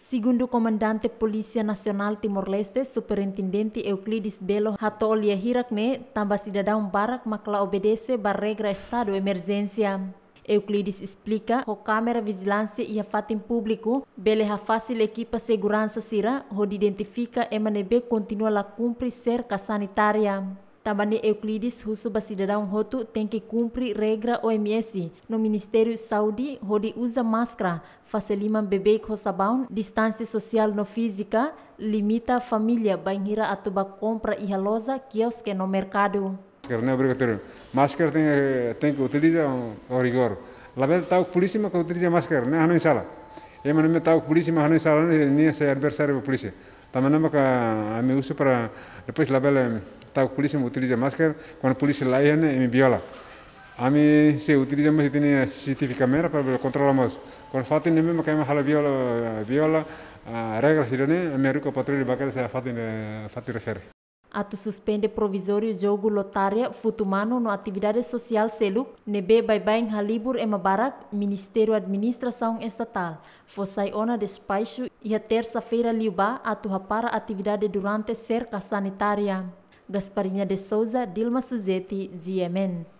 Segundo o comandante Polícia Nacional Timor-Leste, superintendente Euclides Belo Hatolia Hirakne, tamba cidadão Barak Makla obedece a regra estado emergência. Euclides explica que a câmera vigilância e a fato público, bele a fácil equipa segurança sira, que identifica MNB continua a cumprir cerca sanitária. Tabane Euclides Husubasidadão Roto tem que cumprir regra OMS no Ministério Saúde, onde usa máscara, faz lima bebê com sabão, distância social no física, limita a família, banheira a tuba compra e ralosa, quiosque no mercado. Máscara não é obrigatório. Máscara tem, eh, tem que utilizar tá o rigor. Lá vem tal polícia que utiliza máscara, né? não é em sala. Eu é, não me é, tá tal polícia, mas não é em sala, né? nem é adversário da polícia. Tamanama ka mi uso para depois label ta policía me utiliza máscara, cuando a la lá e eh, me viola. A mí se utilizamos mas tiene CCTV cámara para controlarmos. Quando fatin nem me kaima hablado viola viola regras irone, a minha ruka patrulha bakal sa fatin fatin refere. tu suspende provisório jogo lotária futumano no atividade social seluk nebe baibaing halibur e mabarak, Ministério Administração Estatal. Fossai ona despacho e a terça-feira liuba tu rapara atividade durante cerca sanitária. Gasparinha de Souza, Dilma Suzete, GMN.